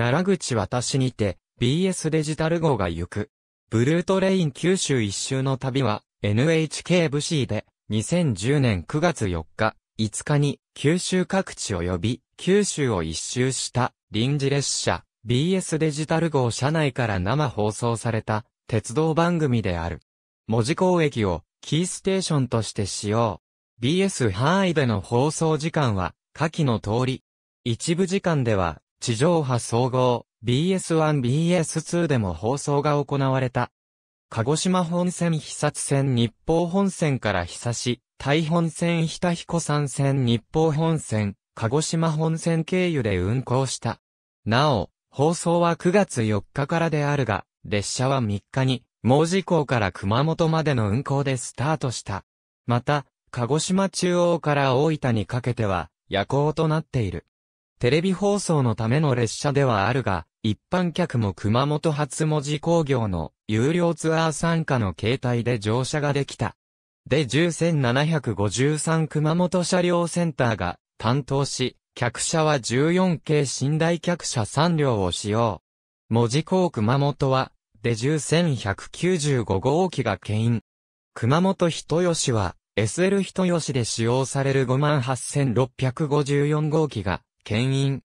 奈良口私にて、BS デジタル号が行く。ブルートレイン九州一周の旅は、NHK 武士で、2010年9月4日、5日に、九州各地及び、九州を一周した、臨時列車、BS デジタル号車内から生放送された、鉄道番組である。文字港駅を、キーステーションとして使用。BS 範囲での放送時間は、下記の通り。一部時間では、地上波総合、BS1、BS2 でも放送が行われた。鹿児島本線日殺線日報本線から久し、大本線日田彦山線日報本線、鹿児島本線経由で運行した。なお、放送は9月4日からであるが、列車は3日に、毛事港から熊本までの運行でスタートした。また、鹿児島中央から大分にかけては、夜行となっている。テレビ放送のための列車ではあるが、一般客も熊本初文字工業の有料ツアー参加の形態で乗車ができた。で10753熊本車両センターが担当し、客車は14系寝台客車3両を使用。文字港熊本は、で10195号機が牽引。熊本人吉は、SL 人吉で使用される58654号機が牽引。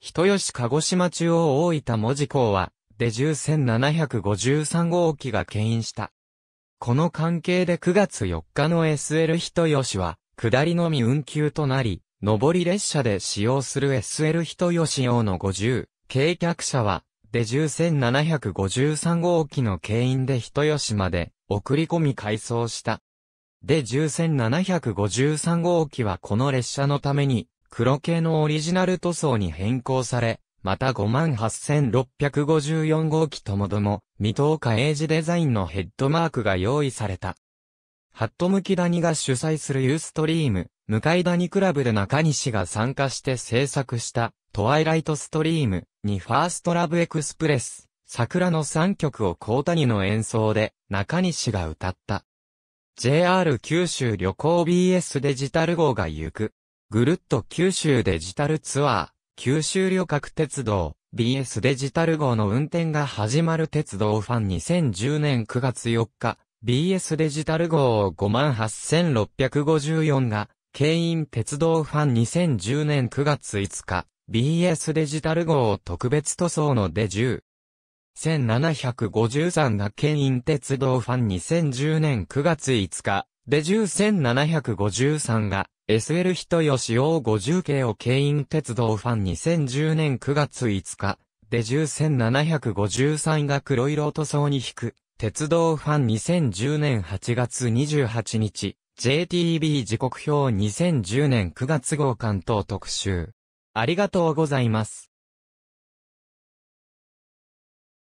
人吉鹿児島中央大分文字港は、デ出重1753号機が牽引した。この関係で9月4日の SL 人吉は、下りのみ運休となり、上り列車で使用する SL 人吉用の50、軽客車は、デ出重1753号機の牽引で人吉まで、送り込み改装した。で、10753号機はこの列車のために、黒系のオリジナル塗装に変更され、また58654号機ともども、未踏化英イデザインのヘッドマークが用意された。ハットムキダニが主催するユーストリーム、向井谷クラブで中西が参加して制作した、トワイライトストリームにファーストラブエクスプレス、桜の3曲を高谷の演奏で中西が歌った。JR 九州旅行 BS デジタル号が行く。ぐるっと九州デジタルツアー、九州旅客鉄道、BS デジタル号の運転が始まる鉄道ファン2010年9月4日、BS デジタル号58654が、京員鉄道ファン2010年9月5日、BS デジタル号特別塗装のデ10。1753が京員鉄道ファン2010年9月5日、デ10 1753が、SL 人吉王50系を牽陰鉄道ファン2010年9月5日、で10753が黒色塗装に引く、鉄道ファン2010年8月28日、JTB 時刻表2010年9月号関東特集。ありがとうございます。